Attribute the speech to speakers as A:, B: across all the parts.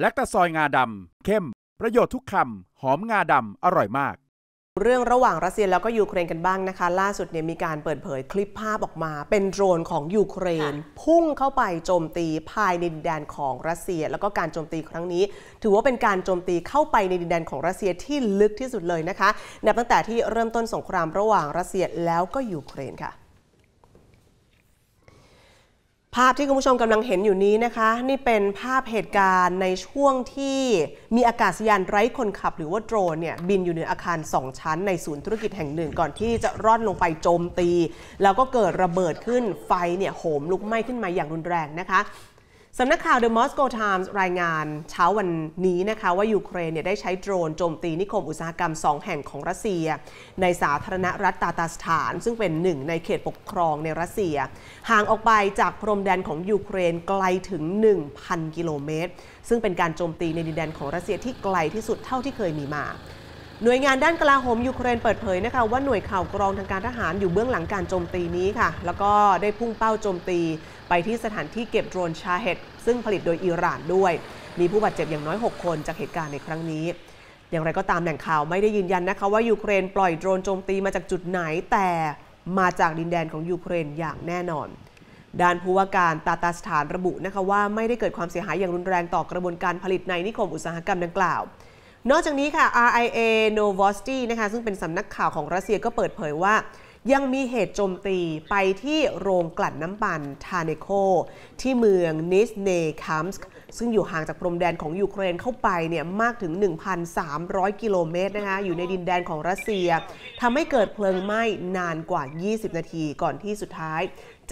A: และตะซอยงาดำเข้ม ประโยชน์ทุกคำหอมงาดำอร่อยมาก เรื่องระหว่างรัสเซียแล้วก็ยูเครนกันบ้างนะคะ ล่าสุดเนี่ยมีการเปิดเผยคลิปภาพออกมา เป็นโดรนของยูเครน พุ่งเข้าไปโจมตีภายในดินแดนของรัสเซีย แล้วก็การโจมตีครั้งนี้ ถือว่าเป็นการโจมตีเข้าไปในดินแดนของรัสเซียที่ลึกที่สุดเลยนะคะ นับตั้งแต่ที่เริ่มต้นสงครามระหว่างรัสเซียแล้วก็ยูเครนค่ะภาพที่คุณผู้ชมกำลังเห็นอยู่นี้นะคะ นี่เป็นภาพเหตุการณ์ในช่วงที่มีอากาศยานไร้คนขับหรือว่าโดรนเนี่ย บินอยู่เหนืออาคาร 2 ชั้นในศูนย์ธุรกิจแห่งหนึ่งก่อนที่จะร่อนลงไปโจมตี แล้วก็เกิดระเบิดขึ้นไฟเนี่ย โหมลุกไหม้ขึ้นมาอย่างรุนแรงนะคะสำนักข่าว The Moscow Times รายงานเช้าวันนี้นะคะว่า ยูเครนเนี่ยได้ใช้โดรนโจมตีนิคมอุตสาหกรรม 2 แห่งของรัสเซีย ในสาธารณรัฐตาตาสถาน ซึ่งเป็นหนึ่งในเขตปกครองในรัสเซีย ห่างออกไปจากพรมแดนของยูเครนไกลถึง 1,000กิโลเมตรซึ่งเป็นการโจมตีในดินแดนของรัสเซียที่ไกลที่สุดเท่าที่เคยมีมาหน่วยงานด้านกลาโหมยูเครนเปิดเผยนะคะว่าหน่วยข่าวกรองทางการทหารอยู่เบื้องหลังการโจมตีนี้ค่ะแล้วก็ได้พุ่งเป้าโจมตีไปที่สถานที่เก็บโดรนชาเฮดซึ่งผลิตโดยอิหร่านด้วย มีผู้บาดเจ็บอย่างน้อย 6 คนจากเหตุการณ์ในครั้งนี้ อย่างไรก็ตามแหล่งข่าวไม่ได้ยืนยันนะคะว่ายูเครนปล่อยโดรนโจมตีมาจากจุดไหนแต่มาจากดินแดนของยูเครนอย่างแน่นอน ด้านผู้ว่าการตาตาสถานระบุนะคะว่าไม่ได้เกิดความเสียหายอย่างรุนแรงต่อกระบวนการผลิตในนิคมอุตสาหกรรมดังกล่าวนอกจากนี้ค่ะ RIA Novosti นะคะซึ่งเป็นสำนักข่าวของรัสเซียก็เปิดเผยว่ายังมีเหตุโจมตีไปที่โรงกลั่นน้ำมันทาเนโคที่เมืองนิสเนคัมส์ซึ่งอยู่ห่างจากพรมแดนของยูเครนเข้าไปเนี่ยมากถึง 1,300 กิโลเมตรนะคะอยู่ในดินแดนของรัสเซียทำให้เกิดเพลิงไหม้นานกว่า 20 นาทีก่อนที่สุดท้าย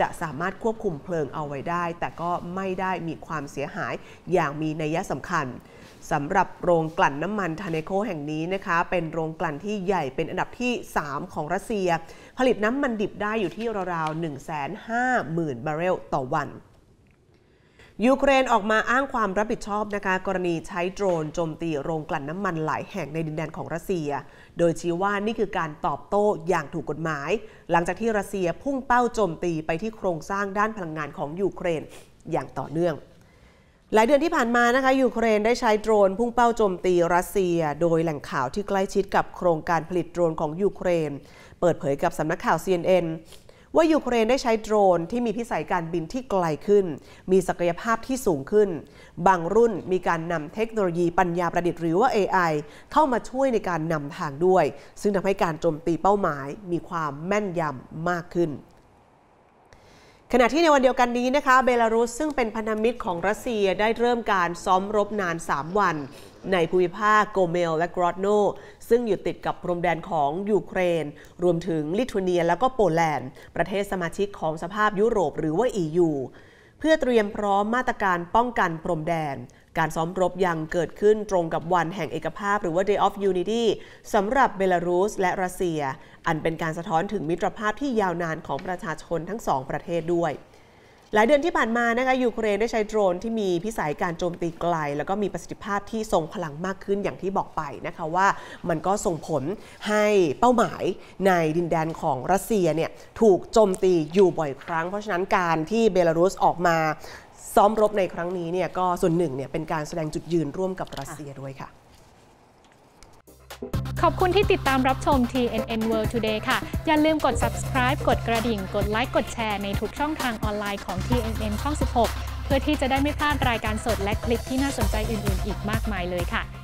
A: จะสามารถควบคุมเพลิงเอาไว้ได้ แต่ก็ไม่ได้มีความเสียหายอย่างมีนัยสำคัญสำหรับโรงกลั่นน้ำมันทาเนโคแห่งนี้นะคะเป็นโรงกลั่นที่ใหญ่เป็นอันดับที่ 3 ของรัสเซีย ผลิตน้ำมันดิบได้อยู่ที่ราวๆ1,500,000บาร์เรลต่อวันยูเครนออกมาอ้างความรับผิดชอบนะคะกรณีใช้โดรนโจมตีโรงกลั่นน้ำมันหลายแห่งในดินแดนของรัสเซีย โดยชี้ว่านี่คือการตอบโต้อย่างถูกกฎหมาย หลังจากที่รัสเซียพุ่งเป้าโจมตีไปที่โครงสร้างด้านพลังงานของยูเครนอย่างต่อเนื่อง หลายเดือนที่ผ่านมานะคะยูเครนได้ใช้โดรนพุ่งเป้าโจมตีรัสเซีย โดยแหล่งข่าวที่ใกล้ชิดกับโครงการผลิตโดรนของยูเครนเปิดเผยกับสำนักข่าว CNN ว่า ยูเครนได้ใช้โดรน ที่มีพิสัยการบินที่ไกลขึ้น มีศักยภาพที่สูงขึ้น บางรุ่นมีการนำเทคโนโลยีปัญญาประดิษฐ์หรือว่า AI เข้ามาช่วยในการนำทางด้วย ซึ่งทำให้การโจมตีเป้าหมายมีความแม่นยำมากขึ้น ขณะที่ในวันเดียวกันนี้นะคะเบลารุสซึ่งเป็นพันธมิตรของรัสเซียได้เริ่มการซ้อมรบนาน3 วัน ในภูมิภาคโกเมล และกรอดโนซึ่งอยู่ติดกับพรมแดนของยูเครน รวมถึงลิทัวเนีย แล้วก็โปแลนด์ประเทศสมาชิกของสภาพยุโรปหรือว่า EU เพื่อเตรียมพร้อมมาตรการป้องกันพรมแดน การซ้อมรบยังเกิดขึ้นตรงกับวันแห่งเอกภาพหรือว่า Day of Unity สำหรับเบลารุสและรัสเซีย อันเป็นการสะท้อนถึงมิตรภาพที่ยาวนานของประชาชนทั้งสองประเทศด้วยหลายเดือนที่ผ่านมานะคะยูเครนได้ใช้โดรนที่มีพิสัยการโจมตีไกล แล้วก็มีประสิทธิภาพที่ทรงพลังมากขึ้นอย่างที่บอกไปนะคะว่ามันก็ส่งผลให้เป้าหมายในดินแดนของรัสเซียเนี่ยถูกโจมตีอยู่บ่อยครั้งเพราะฉะนั้นการที่เบลารุสออกมาซ้อมรบในครั้งนี้เนี่ยก็ส่วนหนึ่งเนี่ยเป็นการแสดงจุดยืนร่วมกับรัสเซียด้วยค่ะขอบคุณที่ติดตามรับชม TNN World Today ค่ะ อย่าลืมกด subscribe กดกระดิ่ง กดไลค์ กดแชร์ในทุกช่องทางออนไลน์ของ TNN ช่อง 16 เพื่อที่จะได้ไม่พลาดรายการสดและคลิปที่น่าสนใจอื่นๆ อีกมากมายเลยค่ะ